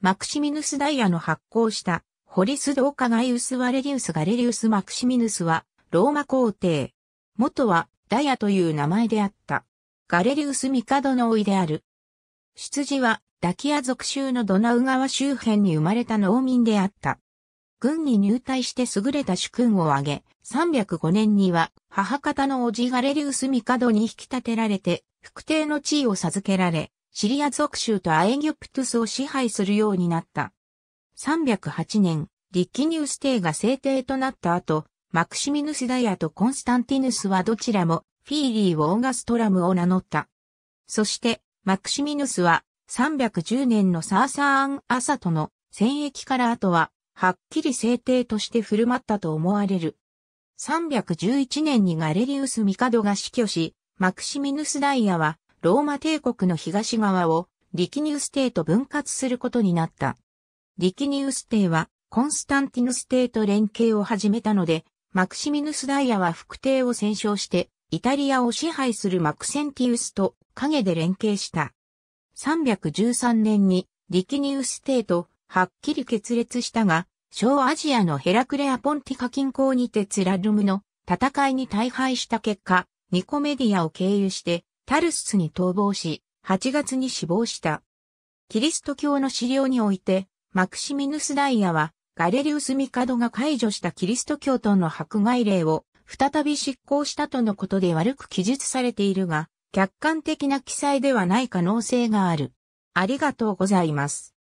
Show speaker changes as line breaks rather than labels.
マクシミヌスダイヤの発行したホリス・ドーカガイウス・ワレリウス・ガレリウス・マクシミヌスはローマ皇帝。元はダイヤという名前であった。ガレリウス・ミカドの老いである。出自はダキア族州のドナウ川周辺に生まれた農民であった。軍に入隊して優れた主君を挙げ、305年には母方の叔父ガレリウス・ミカドに引き立てられて、副帝の地位を授けられ、シリア属州とアエギュプトゥスを支配するようになった。308年、リッキニウス帝が制定となった後、マクシミヌスダイアとコンスタンティヌスはどちらもフィーリーをオーガストラムを名乗った。そして、マクシミヌスは310年のサーサーン・アサトの戦役から後は、はっきり制定として振る舞ったと思われる。311年にガレリウス・ミカドが死去し、マクシミヌス・ダイヤはローマ帝国の東側をリキニウス帝と分割することになった。リキニウス帝はコンスタンティヌス帝と連携を始めたので、マクシミヌスダイヤは副帝を戦勝して、イタリアを支配するマクセンティウスと影で連携した。313年にリキニウス帝とはっきり決裂したが、小アジアのヘラクレアポンティカ近郊にてツラルムの戦いに大敗した結果、ニコメディアを経由してタルスに逃亡し、8月に死亡した。キリスト教の資料において、マクシミヌス・ダイヤは、ガレリウス・ミカドが解除したキリスト教徒の迫害令を、再び執行したとのことで悪く記述されているが、客観的な記載ではない可能性がある。ありがとうございます。